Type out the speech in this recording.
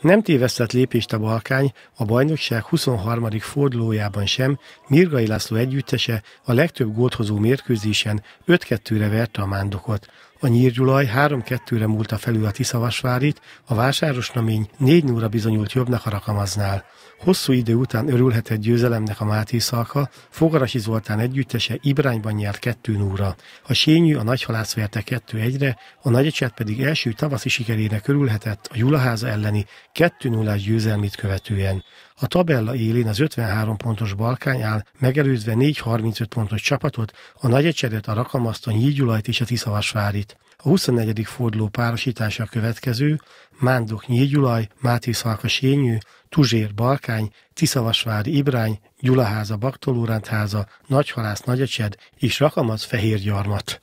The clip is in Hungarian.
Nem tévesztett lépést a Balkány, a bajnokság 23. fordulójában sem Mirgai László együttese a legtöbb gólt hozó mérkőzésen 5-2-re verte a mándokot. A Nyírgyulaj 3-2-re múlta felül a Tiszavasvárit, a vásárosnamény 4 óra bizonyult jobbnak a rakamaznál. Hosszú idő után örülhetett győzelemnek a Máté Szalka, Fogarasi Zoltán együttese Ibrányban nyert 2 óra. A Sényű a nagyhalász verte 2-1-re, a nagyecset pedig első tavaszi sikerének örülhetett a Gyulaháza elleni 2 0 győzelmét követően. A tabella élén az 53 pontos Balkány áll, megelőzve 4 35 pontos csapatot, a nagyecsedet, a rakamaszt, a nyílgyulajt és a Tiszavasvárit. A 24. forduló párosítása a következő, Mándok Nyírgyulaj, Máté Szalka Sényű, Tuzsér Balkány, Tiszavasvári Ibrány, Gyulaháza Baktolórendháza, Nagyhalász Nagyecsed és Rakamac Fehérgyarmat.